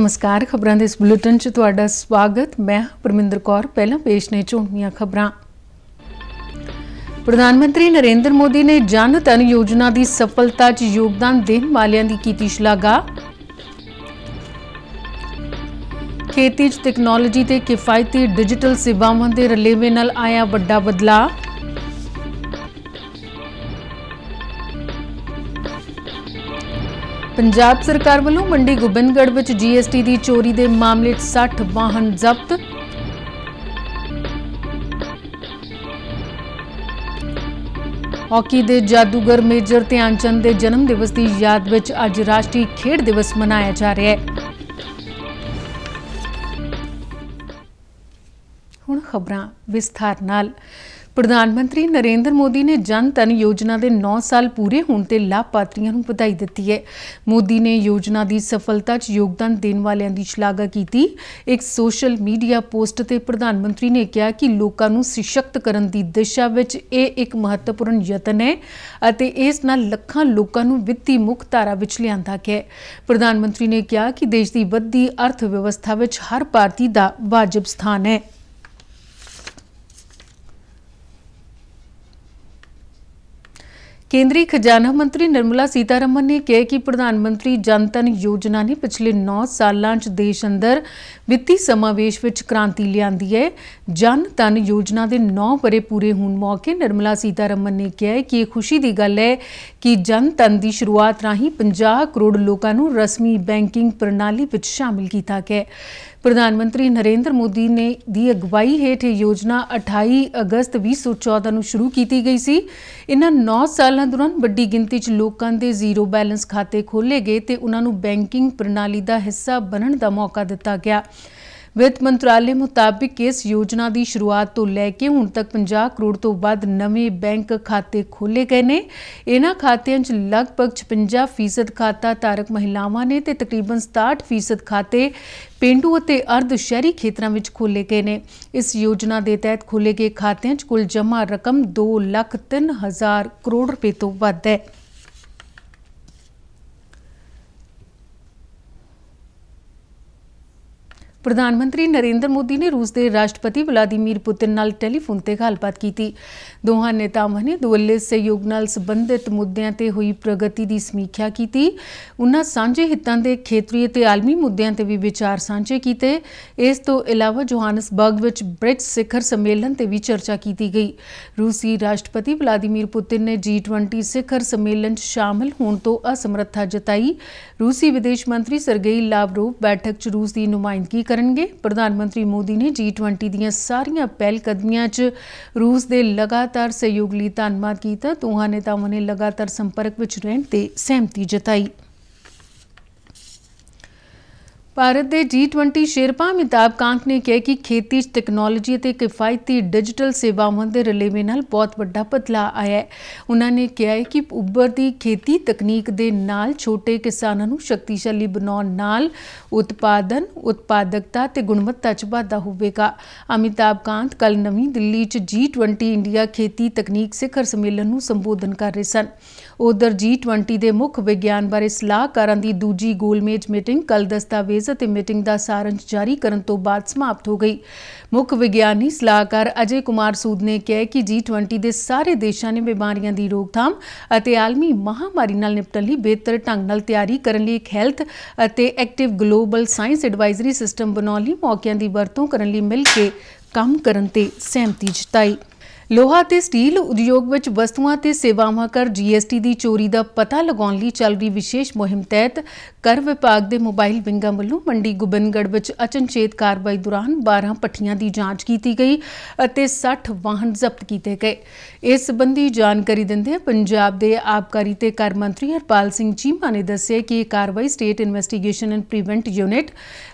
ਨਮਸਕਾਰ ਖਬਰਾਂ ਦੇ ਇਸ ਬੁਲੇਟਿਨ 'ਚ ਤੁਹਾਡਾ ਸਵਾਗਤ ਮੈਂ ਪਰਮਿੰਦਰ ਕੌਰ ਪਹਿਲਾਂ ਪੇਸ਼ ਨੇ ਝੋਣੀਆਂ ਖਬਰਾਂ ਪ੍ਰਧਾਨ ਮੰਤਰੀ ਨਰਿੰਦਰ ਮੋਦੀ ਨੇ ਜਨ ਧਨ ਯੋਜਨਾ ਦੀ ਸਫਲਤਾ 'ਚ ਯੋਗਦਾਨ ਦੇਣ ਵਾਲਿਆਂ ਦੀ ਕੀਤੀ ਸ਼ਲਾਘਾ ਖੇਤੀ 'ਚ ਟੈਕਨੋਲੋਜੀ ਤੇ ਕਿਫਾਇਤੀ ਡਿਜੀਟਲ ਸੇਵਾਵਾਂ ਦੇ ਰਲੇਵੇਂ ਨਾਲ ਆਇਆ ਵੱਡਾ ਬਦਲਾਅ ਪੰਜਾਬ ਸਰਕਾਰ ਵੱਲੋਂ ਮੰਡੀ ਗੁਬਨਗੜ ਵਿੱਚ ਜੀਐਸਟੀ ਦੀ ਚੋਰੀ ਦੇ ਮਾਮਲੇ 'ਚ 60 ਵਾਹਨ ਜ਼ਬਤ ਹਾਕੀ ਦੇ ਜਾਦੂਗਰ ਮੇਜਰ ਧਿਆਨ ਚੰਦ ਦੇ ਜਨਮ ਦਿਵਸ ਦੀ ਯਾਦ ਵਿੱਚ ਅੱਜ ਰਾਸ਼ਟਰੀ ਖੇਡ ਦਿਵਸ ਮਨਾਇਆ ਜਾ ਰਿਹਾ ਹੈ ਹੁਣ ਖਬਰਾਂ ਵਿਸਥਾਰ ਨਾਲ ਪ੍ਰਧਾਨ ਮੰਤਰੀ ਨਰਿੰਦਰ ਮੋਦੀ ਨੇ ਜਨ ਧਨ ਯੋਜਨਾ ਦੇ 9 ਸਾਲ ਪੂਰੇ ਹੋਣ ਤੇ ਲਾਭਪਾਤਰੀਆਂ ਨੂੰ ਵਧਾਈ ਦਿੱਤੀ ਹੈ ਮੋਦੀ ਨੇ ਯੋਜਨਾ ਦੀ ਸਫਲਤਾ 'ਚ ਯੋਗਦਾਨ ਦੇਣ ਵਾਲਿਆਂ ਦੀ ਸ਼ਲਾਘਾ ਕੀਤੀ ਇੱਕ ਸੋਸ਼ਲ ਮੀਡੀਆ ਪੋਸਟ ਤੇ ਪ੍ਰਧਾਨ ਮੰਤਰੀ ਨੇ ਕਿਹਾ ਕਿ ਲੋਕਾਂ ਨੂੰ ਸਸ਼ਕਤ ਕਰਨ ਦੀ ਦਿਸ਼ਾ ਵਿੱਚ ਇਹ ਇੱਕ ਮਹੱਤਵਪੂਰਨ ਯਤਨ ਹੈ ਅਤੇ ਇਸ ਨਾਲ ਲੱਖਾਂ ਲੋਕਾਂ ਨੂੰ ਵਿੱਤੀ ਮੁਕਤ ਧਾਰਾ ਵਿੱਚ ਲਿਆਂਦਾ ਗਿਆ ਪ੍ਰਧਾਨ ਮੰਤਰੀ ਨੇ ਕਿਹਾ ਕਿ ਦੇਸ਼ ਦੀ ਵੱਧਦੀ ਅਰਥ ਵਿਵਸਥਾ ਵਿੱਚ ਹਰ ਭਾਰਤੀ ਦਾ ਵਾਜਬ ਸਥਾਨ ਹੈ ਕੇਂਦਰੀ ਖਜ਼ਾਨਾ ਮੰਤਰੀ ਨਿਰਮਲਾ ਸੀਤਾਰਮਨ ਨੇ ਕਿਹਾ ਕਿ ਪ੍ਰਧਾਨ ਮੰਤਰੀ ਜਨਤਨ ਯੋਜਨਾ ਨੇ ਪਿਛਲੇ 9 ਸਾਲਾਂ 'ਚ ਦੇਸ਼ ਅੰਦਰ ਵਿੱਤੀ ਸਮਾਵੇਸ਼ ਵਿੱਚ ਕ੍ਰਾਂਤੀ ਲਿਆਂਦੀ ਹੈ ਜਨਤਨ ਯੋਜਨਾ ਦੇ 9 ਬਰੇ ਪੂਰੇ ਹੋਣ ਮੌਕੇ ਨਿਰਮਲਾ ਸੀਤਾਰਮਨ ਨੇ ਕਿਹਾ ਕਿ ਇਹ ਖੁਸ਼ੀ ਦੀ ਗੱਲ ਹੈ ਕਿ ਜਨਤਨ ਦੀ ਸ਼ੁਰੂਆਤ ਰਾਹੀਂ 50 ਕਰੋੜ ਲੋਕਾਂ ਨੂੰ ਰਸਮੀ ਬੈਂਕਿੰਗ ਪ੍ਰਣਾਲੀ ਵਿੱਚ ਸ਼ਾਮਿਲ ਕੀਤਾ ਗਿਆ ਪ੍ਰਧਾਨ ਮੰਤਰੀ ਨਰਿੰਦਰ ਮੋਦੀ ਨੇ ਦੀ ਅਗਵਾਈ ਹੇਠ ਇਹ ਯੋਜਨਾ 28 ਅਗਸਤ 2014 ਨੂੰ ਸ਼ੁਰੂ ਕੀਤੀ ਗਈ ਸੀ ਇਹਨਾਂ 9 ਸਾਲਾਂ ਦੌਰਾਨ ਵੱਡੀ ਗਿਣਤੀ 'ਚ ਲੋਕਾਂ ਦੇ ਜ਼ੀਰੋ ਬੈਲੈਂਸ ਖਾਤੇ ਖੋਲੇ ਗਏ ਤੇ ਉਹਨਾਂ ਨੂੰ ਬੈਂਕਿੰਗ ਪ੍ਰਣਾਲੀ ਦਾ ਹਿੱਸਾ ਬਣਨ ਦਾ ਮੌਕਾ ਦਿੱਤਾ ਗਿਆ ਵਿੱਤ ਮੰਤਰਾਲੇ ਮੁਤਾਬਕ ਇਸ ਯੋਜਨਾ ਦੀ ਸ਼ੁਰੂਆਤ ਤੋਂ ਲੈ ਕੇ ਹੁਣ ਤੱਕ 50 ਕਰੋੜ ਤੋਂ ਵੱਧ ਨਵੇਂ ਬੈਂਕ ਖਾਤੇ ਖੋਲੇ ਗਏ ਨੇ ਇਹਨਾਂ ਖਾਤਿਆਂ 'ਚ ਲਗਭਗ 56% ਖਾਤਾ ਧਾਰਕ ਮਹਿਲਾਵਾਂ ਨੇ ਤੇ ਤਕਰੀਬਨ 67% ਖਾਤੇ ਪਿੰਡੂ ਅਤੇ ਅਰਧ ਸ਼ਹਿਰੀ ਖੇਤਰਾਂ ਵਿੱਚ ਖੋਲੇ ਗਏ ਨੇ ਇਸ ਯੋਜਨਾ ਦੇ ਤਹਿਤ ਖੋਲੇ ਗਏ ਖਾਤਿਆਂ 'ਚ ਕੁੱਲ ਜਮ੍ਹਾਂ ਰਕਮ 2 ਲੱਖ 3 ਹਜ਼ਾਰ ਕਰੋੜ ਰੁਪਏ ਤੋਂ ਵੱਧ ਹੈ ਪ੍ਰਧਾਨ ਮੰਤਰੀ ਨਰਿੰਦਰ ਮੋਦੀ ਨੇ ਰੂਸ ਦੇ ਰਾਸ਼ਟਰਪਤੀ ਵਲਾਦੀਮੀਰ ਪੁਤਿਨ ਨਾਲ ਟੈਲੀਫੋਨ ਤੇ ਗੱਲਬਾਤ ਕੀਤੀ ਦੋਹਾਂ ਨੇਤਾਵਾਂ ਨੇ ਦੁਵੱਲੇ ਸਹਿਯੋਗ ਨਾਲ ਸੰਬੰਧਿਤ ਮੁੱਦਿਆਂ ਤੇ ਹੋਈ ਪ੍ਰਗਤੀ ਦੀ ਸਮੀਖਿਆ ਕੀਤੀ ਉਹਨਾਂ ਸਾਂਝੇ ਹਿੱਤਾਂ ਦੇ ਖੇਤਰੀ ਤੇ ਆਲਮੀ ਮੁੱਦਿਆਂ ਤੇ ਵੀ ਵਿਚਾਰ ਸਾਂਝੇ ਕੀਤੇ ਇਸ ਤੋਂ ਇਲਾਵਾ ਜੋਹਾਨਸਬਰਗ ਵਿੱਚ ਬ੍ਰਿਕਸ ਸਿਖਰ ਸੰਮੇਲਨ ਤੇ ਵੀ ਚਰਚਾ ਕੀਤੀ ਗਈ ਰੂਸੀ ਰਾਸ਼ਟਰਪਤੀ ਵਲਾਦੀਮੀਰ ਪੁਤਿਨ ਨੇ G20 ਸਿਖਰ ਸੰਮੇਲਨ 'ਚ ਸ਼ਾਮਲ ਹੋਣ ਤੋਂ ਅਸਮਰੱਥਾ ਜਤਾਈ ਰੂਸੀ ਵਿਦੇਸ਼ ਮੰਤਰੀ ਸਰਗੇਈ ਲਾਵਰੋਵ ਬੈਠਕ 'ਚ ਰੂਸ ਦੀ ਨੁਮਾਇੰਦਗੀ ਕਰਨਗੇ ਪ੍ਰਧਾਨ ਮੰਤਰੀ ਮੋਦੀ ਨੇ G20 ਦੀਆਂ ਸਾਰੀਆਂ ਪਹਿਲ ਕਦਮੀਆਂ 'ਚ ਰੂਸ ਦੇ ਲਗਾਤਾਰ ਸਹਿਯੋਗ ਲਈ ਧੰਨਵਾਦ ਕੀਤਾ ਦੋਹਾਂ ਨੇਤਾਵਾਂ ਨੇ ਲਗਾਤਾਰ ਸੰਪਰਕ ਵਿੱਚ ਰਹਿਣ ਤੇ ਸਹਿਮਤੀ ਜਤਾਈ ਭਾਰਤ ਦੇ G20 ਸ਼ੇਰਪਾ ਮਿਤਾਬ ਕਾਂਕ ਨੇ ਕਿਹਾ ਕਿ ਖੇਤੀ ਟੈਕਨੋਲੋਜੀ ਅਤੇ ਕਿਫਾਇਤੀ ਡਿਜੀਟਲ ਸੇਵਾਵਾਂ ਦੇ ਰਲੇਵੇਂ ਨਾਲ ਬਹੁਤ ਵੱਡਾ ਬਦਲਾ ਆਇਆ ਹੈ ਉਹਨਾਂ ਨੇ ਕਿਹਾ ਹੈ ਕਿ ਉੱਭਰਦੀ ਖੇਤੀ ਤਕਨੀਕ ਦੇ ਨਾਲ ਛੋਟੇ ਕਿਸਾਨਾਂ ਨੂੰ ਸ਼ਕਤੀਸ਼ਾਲੀ ਬਣਾਉਣ ਨਾਲ ਉਤਪਾਦਨ ਉਤਪਾਦਕਤਾ ਤੇ ਗੁਣਵੱਤਾ 'ਚ ਵਾਧਾ ਹੋਵੇਗਾ ਅਮਿਤਾਬ ਕਾਂਤ ਕੱਲ ਨਵੀਂ ਦਿੱਲੀ 'ਚ G20 ਇੰਡੀਆ ਖੇਤੀ ਤਕਨੀਕ ਸਿਖਰ ਸੰਮੇਲਨ ਨੂੰ ਸੰਬੋਧਨ ਕਰ ਰਹੇ ਸਨ ਉਧਰ G20 ਦੇ ਮੁੱਖ ਵਿਗਿਆਨ ਬਾਰੇ ਸਲਾਹ ਕਰਨ ਦੀ ਦੂਜੀ ਗੋਲਮੇਜ ਮੀਟਿੰਗ ਕੱਲ ਦਸਤਾਵੇਜ਼ ਅਤੇ ਮੀਟਿੰਗ ਦਾ ਸਾਰੰਸ਼ ਜਾਰੀ ਕਰਨ ਤੋਂ ਬਾਅਦ ਸਮਾਪਤ ਹੋ ਗਈ ਮੁੱਖ ਵਿਗਿਆਨੀ ਸਲਾਹਕਾਰ ਅਜੇ ਕੁਮਾਰ ਸੂਦ ਨੇ ਕਿਹਾ ਕਿ G20 ਦੇ ਸਾਰੇ ਦੇਸ਼ਾਂ ਨੇ ਬਿਮਾਰੀਆਂ ਦੀ ਰੋਕਥਾਮ ਅਤੇ ਆਲਮੀ ਮਹਾਮਾਰੀ ਨਾਲ ਨਿਪਟਣ ਲਈ ਬਿਹਤਰ ਢੰਗ ਨਾਲ ਤਿਆਰੀ ਕਰਨ ਲਈ ਇੱਕ ਹੈਲਥ ਅਤੇ active global science advisory system ਬਣਾਉਣ ਲਈ ਮੌਕਿਆਂ ਦੀ ਵਰਤੋਂ ਕਰਨ ਲਈ ਮਿਲ ਕੇ ਕੰਮ ਕਰਨ ਤੇ ਸਹਿਮਤੀ ਜਤਾਈ ਲੋਹਾ ਤੇ ਸਟੀਲ ਉਦਯੋਗ ਵਿੱਚ ਵਸਤੂਆਂ ਤੇ ਸੇਵਾਵਾਂ ਕਰ ਜੀਐਸਟੀ ਦੀ ਚੋਰੀ ਦਾ ਪਤਾ ਲਗਾਉਣ ਲਈ ਚੱਲ ਰਹੀ ਵਿਸ਼ੇਸ਼ ਮੁਹਿੰਮ ਤਹਿਤ ਕਰ ਵਿਭਾਗ ਦੇ ਮੋਬਾਈਲ ਵਿੰਗਾਂ ਵੱਲੋਂ ਮੰਡੀ ਗੁਬਨਗੜ ਵਿੱਚ ਅਚਨਚੇਤ ਕਾਰਵਾਈ ਦੌਰਾਨ 12 ਪੱਟੀਆਂ ਦੀ ਜਾਂਚ ਕੀਤੀ ਗਈ ਅਤੇ 60 ਵਾਹਨ ਜ਼ਬਤ ਕੀਤੇ ਗਏ ਇਸ ਸੰਬੰਧੀ ਜਾਣਕਾਰੀ ਦਿੰਦੇ ਪੰਜਾਬ ਦੇ ਆਬਕਾਰੀ ਤੇ ਕਰ ਮੰਤਰੀ ਹਰਪਾਲ ਸਿੰਘ ਚੀਮਾ ਨੇ ਦੱਸਿਆ ਕਿ ਇਹ ਕਾਰਵਾਈ state investigation and prevent unit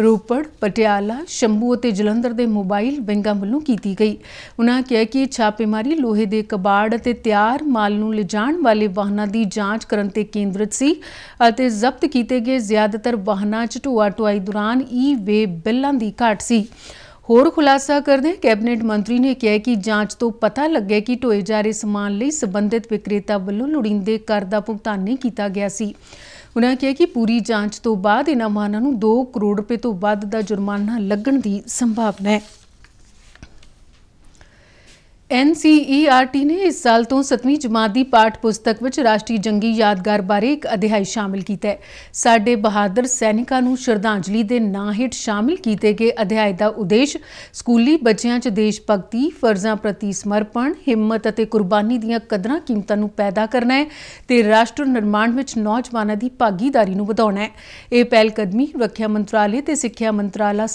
Ropar Patiala Shambhu ਅਤੇ ਜਲੰਧਰ ਦੇ ਮੋਬਾਈਲ ਵਿੰਗਾਂ ਵੱਲੋਂ ਕੀਤੀ ਗਈ ਉਨ੍ਹਾਂ ਕਿਹਾ ਕਿ ਛਾਪ ਛਾਪੇਮਾਰੀ ਲੋਹੇ ਦੇ ਕਬਾੜ ਅਤੇ ਤਿਆਰ ਮਾਲ ਨੂੰ ਲਿਜਾਣ ਵਾਲੇ ਵਾਹਨਾਂ ਦੀ ਜਾਂਚ ਕਰਨ ਤੇ ਕੇਂਦਰਿਤ ਸੀ ਅਤੇ ਜ਼ਬਤ ਕੀਤੇ ਗਏ ਜ਼ਿਆਦਾਤਰ ਵਾਹਨਾਂ 'ਚ ਟੂਆ ਟੁਆਈ ਦੌਰਾਨ ਈ-ਵੇ ਬਿੱਲਾਂ ਦੀ ਘਾਟ ਸੀ। ਹੋਰ ਖੁਲਾਸਾ ਕਰਦੇ ਕੈਬਨਿਟ ਮੰਤਰੀ ਨੇ ਕਿਹਾ ਕਿ ਜਾਂਚ ਤੋਂ ਪਤਾ ਲੱਗਿਆ ਕਿ ਢੋਏ ਜਾ ਰਹੇ ਸਮਾਨ ਲਈ ਸੰਬੰਧਿਤ ਵਿਕਰੇਤਾ ਵੱਲੋਂ ਲੋੜੀਂਦੇ ਕਰ ਦਾ ਭੁਗਤਾਨ ਨਹੀਂ ਕੀਤਾ ਗਿਆ ਸੀ ਉਨ੍ਹਾਂ ਕਿਹਾ ਕਿ ਪੂਰੀ ਜਾਂਚ ਤੋਂ ਬਾਅਦ ਇਹਨਾਂ ਮਾਨਾਂ ਨੂੰ 2 ਕਰੋੜ ਰੁਪਏ ਤੋਂ ਵੱਧ ਦਾ ਜੁਰਮਾਨਾ ਲੱਗਣ ਦੀ ਸੰਭਾਵਨਾ ਹੈ ਐਨਸੀਈਆਰਟੀ ਨੇ ਇਸ ਸਾਲ ਤੋਂ 7ਵੀਂ ਜਮਾਤ ਦੀ ਪਾਠ ਪੁਸਤਕ ਵਿੱਚ ਰਾਸ਼ਟਰੀ ਜੰਗੀ ਯਾਦਗਾਰ ਬਾਰੇ ਇੱਕ ਅਧਿਆਇ ਸ਼ਾਮਿਲ ਕੀਤਾ ਹੈ। ਸਾਡੇ ਬਹਾਦਰ ਸੈਨਿਕਾਂ ਨੂੰ ਸ਼ਰਧਾਂਜਲੀ ਦੇ ਨਾਂ ਹੇਠ ਸ਼ਾਮਿਲ ਕੀਤੇ ਗਏ ਅਧਿਆਇ ਦਾ ਉਦੇਸ਼ ਸਕੂਲੀ ਬੱਚਿਆਂ 'ਚ ਦੇਸ਼ ਭਗਤੀ, ਫਰਜ਼ਾਂ ਪ੍ਰਤੀ ਸਮਰਪਣ, ਹਿੰਮਤ ਅਤੇ ਕੁਰਬਾਨੀ ਦੀਆਂ ਕਦਰਾਂ ਕੀਮਤਾਂ ਨੂੰ ਪੈਦਾ ਕਰਨਾ ਹੈ ਤੇ ਰਾਸ਼ਟਰ ਨਿਰਮਾਣ ਵਿੱਚ ਨੌਜਵਾਨਾਂ ਦੀ ਭਾਗੀਦਾਰੀ ਨੂੰ ਵਧਾਉਣਾ ਹੈ। ਇਹ ਪਹਿਲ ਕਦਮੀ ਰੱਖਿਆ ਮੰਤਰਾਲੇ ਤੇ ਸਿੱਖਿਆ ਮੰਤਰਾਲਾ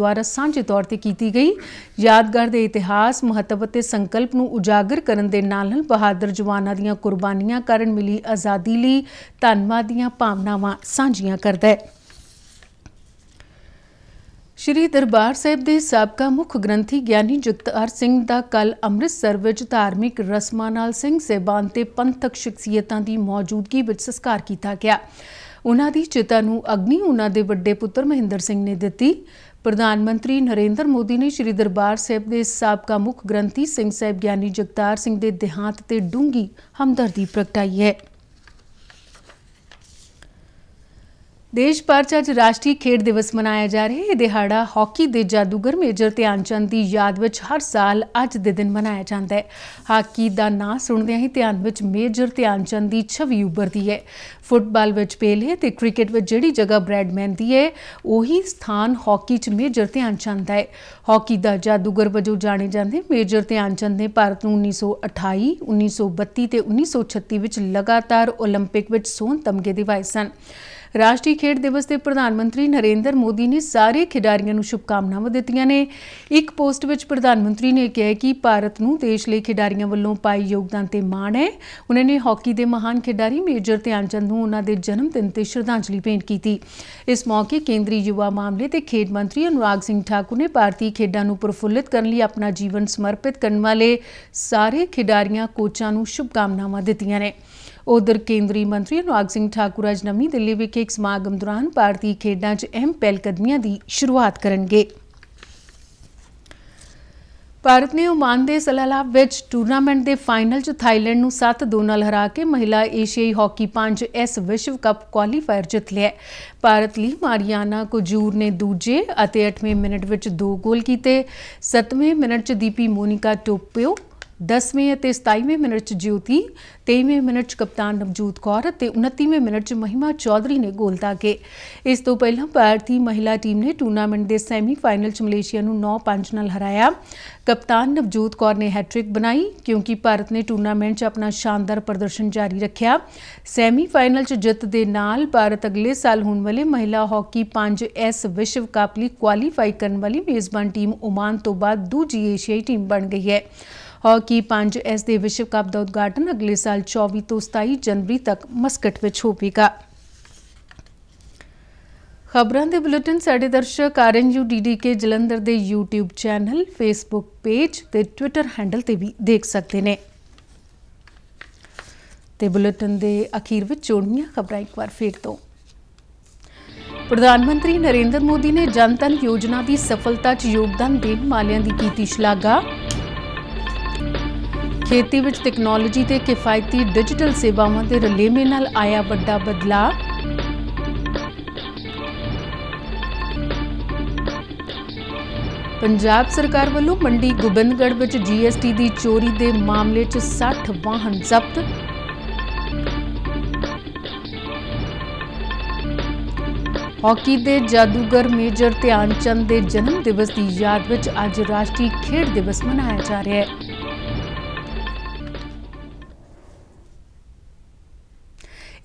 ਦੁਆਰਾ ਸਾਂਝੇ ਤੌਰ ਤੇ ਕੀਤੀ ਗਈ। ਯਾਦਗਾਰ ਦੇ ਇਤਿਹਾਸ, ਮਹੱਤਵ ਅਤੇ ਸੰਕਲਪ ਨੂੰ ਉਜਾਗਰ ਕਰਨ ਦੇ ਨਾਲ ਨਾਲ ਬਹਾਦਰ ਜਵਾਨਾਂ ਦੀਆਂ ਕੁਰਬਾਨੀਆਂ ਕਾਰਨ ਮਿਲੀ ਆਜ਼ਾਦੀ ਲਈ ਧੰਨਵਾਦ ਦੀਆਂ ਭਾਵਨਾਵਾਂ ਸਾਂਝੀਆਂ ਕਰਦਾ ਹੈ ਸ਼੍ਰੀ ਦਰਬਾਰ ਸਾਹਿਬ ਦੇ ਸਾਬਕਾ ਮੁੱਖ ਗ੍ਰੰਥੀ ਗਿਆਨੀ ਜਗਤਾਰ ਸਿੰਘ ਦਾ ਕੱਲ ਅੰਮ੍ਰਿਤਸਰ ਵਿੱਚ ਧਾਰਮਿਕ ਰਸਮਾਂ ਨਾਲ ਸਿੰਘ ਸਹਿਬਾਨ ਤੇ ਪੰਥਕ ਸ਼ਖਸੀਅਤਾਂ ਦੀ ਮੌਜੂਦਗੀ ਵਿੱਚ ਸਸਕਾਰ ਕੀਤਾ ਗਿਆ ਉਹਨਾਂ ਦੀ ਚਿਤਾ ਨੂੰ ਅਗਨੀ ਉਹਨਾਂ ਦੇ ਵੱਡੇ ਪੁੱਤਰ ਮਹਿੰਦਰ ਸਿੰਘ ਨੇ ਦਿੱਤੀ ਪ੍ਰਧਾਨ ਮੰਤਰੀ ਨਰਿੰਦਰ ਮੋਦੀ ਨੇ ਸ੍ਰੀ ਦਰਬਾਰ ਸਾਹਿਬ ਦੇ ਸਾਬਕਾ ਮੁੱਖ ਗ੍ਰੰਥੀ ਸਿੰਘ ਸਾਹਿਬ ਗਿਆਨੀ ਜਗਤਾਰ ਸਿੰਘ ਦੇ ਦੇਹਾਂਤ ਤੇ ਡੂੰਗੀ ਹਮਦਰਦੀ ਪ੍ਰਗਟਾਈ ਹੈ ਦੇਸ਼ ਭਰ 'ਚ ਅੱਜ ਰਾਸ਼ਟਰੀ ਖੇਡ ਦਿਵਸ ਮਨਾਇਆ ਜਾ ਰਿਹਾ ਹੈ ਇਹ ਦਿਹਾੜਾ ਹਾਕੀ ਦੇ ਜਾਦੂਗਰ ਮੇਜਰ ਚੰਦ ਦੀ ਯਾਦ ਵਿੱਚ ਹਰ ਸਾਲ ਅੱਜ ਦੇ ਦਿਨ ਮਨਾਇਆ ਜਾਂਦਾ ਹੈ ਹਾਕੀ ਦਾ ਨਾਂ ਸੁਣਦਿਆਂ ਹੀ ਧਿਆਨ ਵਿੱਚ ਮੇਜਰ ਚੰਦ ਦੀ ਛਵੀ ਉੱਭਰਦੀ ਹੈ ਫੁੱਟਬਾਲ ਵਿੱਚ ਪੇਲੇ ਤੇ ਕ੍ਰਿਕਟ ਵਿੱਚ ਜਿਹੜੀ ਜਗ੍ਹਾ ਬ੍ਰੈਡਮੈਨ ਦੀ ਹੈ ਉਹੀ ਸਥਾਨ ਹਾਕੀ 'ਚ ਮੇਜਰ ਧਿਆਨਚੰਦ ਦਾ ਹੈ ਹਾਕੀ ਦਾ ਜਾਦੂਗਰ ਵਜੋਂ ਜਾਣੇ ਜਾਂਦੇ ਮੇਜਰ ਚੰਦ ਨੇ ਭਾਰਤ ਨੂੰ 1928 1932 ਤੇ 1936 ਵਿੱਚ ਲਗਾਤਾਰ 올림픽 ਵਿੱਚ ਸੋਨ ਤਮਗੇ ਦਿਵਾਏ ਸਨ ਰਾਸ਼ਟਰੀ ਖੇਡ ਦਿਵਸ ਤੇ ਪ੍ਰਧਾਨ ਮੰਤਰੀ ਨਰਿੰਦਰ ਮੋਦੀ ਨੇ ਸਾਰੇ ਖਿਡਾਰੀਆਂ ਨੂੰ ਸ਼ੁਭਕਾਮਨਾਵਾਂ ਦਿੱਤੀਆਂ ਨੇ ਇੱਕ ਪੋਸਟ ਵਿੱਚ ਪ੍ਰਧਾਨ ਮੰਤਰੀ ਨੇ ਕਿਹਾ ਕਿ ਭਾਰਤ ਨੂੰ ਦੇਸ਼ ਲਈ ਖਿਡਾਰੀਆਂ ਵੱਲੋਂ ਪਾਈ ਯੋਗਦਾਨ ਤੇ ਮਾਣ ਹੈ ਉਹਨਾਂ ਨੇ ਹਾਕੀ ਦੇ ਮਹਾਨ ਖਿਡਾਰੀ ਮੇਜਰ ਚੰਦ ਨੂੰ ਉਹਨਾਂ ਦੇ ਜਨਮ ਦਿਨ ਤੇ ਸ਼ਰਧਾਂਜਲੀ ਭੇਂਟ ਕੀਤੀ ਇਸ ਮੌਕੇ ਕੇਂਦਰੀ ਯੁਵਾ ਮਾਮਲੇ ਤੇ ਖੇਡ ਮੰਤਰੀ ਅਨੁਰਾਗ ਸਿੰਘ ਠਾਕੁਰ ਨੇ ਭਾਰਤੀ ਖੇਡਾਂ ਨੂੰ ਪ੍ਰਫੁੱਲਿਤ ਕਰਨ ਲਈ ਆਪਣਾ ਜੀਵਨ ਸਮਰਪਿਤ ਕਰਨ ਵਾਲੇ ਸਾਰੇ ਖਿਡਾਰੀਆਂ ਕੋਚਾਂ ਨੂੰ ਸ਼ੁਭਕਾਮਨਾਵਾਂ ਦਿੱਤੀਆਂ ਨੇ ਉਧਰ ਕੇਂਦਰੀ ਮੰਤਰੀ ਅਨੁਰਾਗ ਸਿੰਘ ਠਾਕੁਰ ਅੱਜ ਨਵੀਂ ਦਿੱਲੀ ਵਿਖੇ ਇੱਕ ਸਮਾਗਮ ਦੌਰਾਨ ਭਾਰਤੀ ਖੇਡਾਂ 'ਚ ਅਹਿਮ ਪਹਿਲਕਦਮੀਆਂ ਦੀ ਸ਼ੁਰੂਆਤ ਕਰਨਗੇ ਭਾਰਤ ਨੇ ਓਮਾਨ ਦੇ ਸਲਾਲਾ ਵਿੱਚ ਟੂਰਨਾਮੈਂਟ ਦੇ ਫਾਈਨਲ 'ਚ ਥਾਈਲੈਂਡ ਨੂੰ 7-2 ਨਾਲ ਹਰਾ ਕੇ ਮਹਿਲਾ ਏਸ਼ੀਆਈ ਹਾਕੀ 5 ਐਸ ਵਿਸ਼ਵ ਕੱਪ ਕੁਆਲੀਫਾਇਰ ਜਿੱਤ ਲਿਆ ਭਾਰਤ ਲਈ ਮਾਰੀਆਨਾ ਕੁਜੂਰ ਨੇ ਦੂਜੇ ਅਤੇ 8ਵੇਂ ਮਿੰਟ ਵਿੱਚ ਦੋ ਗੋਲ ਕੀਤੇ 7ਵੇਂ ਮਿੰਟ 'ਚ ਦੀਪੀ ਮੋਨਿਕਾ ਟੋਪਿਓ 10ਵੇਂ ਅਤੇ 27ਵੇਂ ਮਿੰਟ 'ਚ ਜੂਤੀ 23ਵੇਂ ਮਿੰਟ 'ਚ ਕਪਤਾਨ ਨਵਜੋਤ ਕੌਰ ਅਤੇ 29ਵੇਂ ਮਿੰਟ 'ਚ ਮਹਿਮਾ ਚੌਧਰੀ ਨੇ ਗੋਲ ਦਾਗੇ ਇਸ ਤੋਂ ਪਹਿਲਾਂ ਭਾਰਤੀ ਮਹਿਲਾ ਟੀਮ ਨੇ ਟੂਰਨਾਮੈਂਟ ਦੇ ਸੈਮੀਫਾਈਨਲ 'ਚ ਮਲੇਸ਼ੀਆ ਨੂੰ 9-5 ਨਾਲ ਹਰਾਇਆ ਕਪਤਾਨ ਨਵਜੋਤ ਕੌਰ ਨੇ ਹੈਟ੍ਰਿਕ ਬਣਾਈ ਕਿਉਂਕਿ ਭਾਰਤ ਨੇ ਟੂਰਨਾਮੈਂਟ 'ਚ ਆਪਣਾ ਸ਼ਾਨਦਾਰ ਪ੍ਰਦਰਸ਼ਨ ਜਾਰੀ ਰੱਖਿਆ ਸੈਮੀਫਾਈਨਲ 'ਚ ਜਿੱਤ ਦੇ ਨਾਲ ਭਾਰਤ ਅਗਲੇ ਸਾਲ ਹੋਣ ਵਾਲੇ ਮਹਿਲਾ ਹਾਕੀ 5S ਵਿਸ਼ਵ ਕੱਪ ਲਈ ਕੁਆਲੀਫਾਈ ਕਰਨ ਵਾਲੀ ਮੇਜ਼ਬਾਨ ਟੀਮ ਓਮਾਨ ਤੋਂ ਬਾਅਦ ਦੂਜੀ ਏਸ਼ੀਆਈ ਟੀਮ ਬਣ ਗਈ ਹੈ ਹਾਕੀ 5 ਐਸ ਦੇ ਵਿਸ਼ਵ ਕੱਪ ਦਾ ਉਦਘਾਟਨ ਅਗਲੇ ਸਾਲ 24 ਤੋਂ 27 ਜਨਵਰੀ ਤੱਕ ਮਸਕਟ ਵਿੱਚ ਹੋਵੇਗਾ ਖਬਰਾਂ ਦੇ ਬੁਲੇਟਿਨ ਸਾਡੇ ਦਰਸ਼ਕ U D D K Jalandhar ਦੇ YouTube ਚੈਨਲ Facebook ਪੇਜ ਤੇ Twitter ਹੈਂਡਲ ਤੇ ਵੀ ਦੇਖ ਸਕਦੇ ਨੇ ਤੇ ਬੁਲੇਟਿਨ ਦੇ ਅਖੀਰ ਵਿੱਚ ਜੋੜਨੀਆਂ ਖਬਰਾਂ ਇੱਕ ਵਾਰ ਫੇਰ ਤੋਂ ਪ੍ਰਧਾਨ ਮੰਤਰੀ ਨਰਿੰਦਰ ਮੋਦੀ ਨੇ ਜਨਤਨ ਯੋਜਨਾ ਦੀ ਸਫਲਤਾ 'ਚ ਯੋਗਦਾਨ ਦੇਣ ਵਾਲਿਆਂ ਦੀ ਕੀਤੀ ਸ਼ਲਾਘਾ ਖੇਤੀ ਵਿੱਚ ਟੈਕਨੋਲੋਜੀ ਤੇ ਕਿਫਾਇਤੀ ਡਿਜੀਟਲ ਸੇਵਾਵਾਂ ਦੇ ਰਲੇਵੇਂ ਨਾਲ ਆਇਆ ਵੱਡਾ ਬਦਲਾਅ ਪੰਜਾਬ ਸਰਕਾਰ ਵੱਲੋਂ ਮੰਡੀ ਗੋਬਿੰਦਗੜ੍ਹ ਵਿੱਚ ਜੀਐਸਟੀ ਦੀ ਚੋਰੀ ਦੇ ਮਾਮਲੇ 'ਚ 60 ਵਾਹਨ ਜ਼ਬਤ ਹਾਕੀ ਦੇ ਜਾਦੂਗਰ ਮੇਜਰ ਧਿਆਨ ਚੰਦ ਦੇ ਜਨਮ ਦਿਵਸ ਦੀ ਯਾਦ ਵਿੱਚ ਅੱਜ ਰਾਸ਼ਟਰੀ ਖੇਡ ਦਿਵਸ ਮਨਾਇਆ ਜਾ ਰਿਹਾ ਹੈ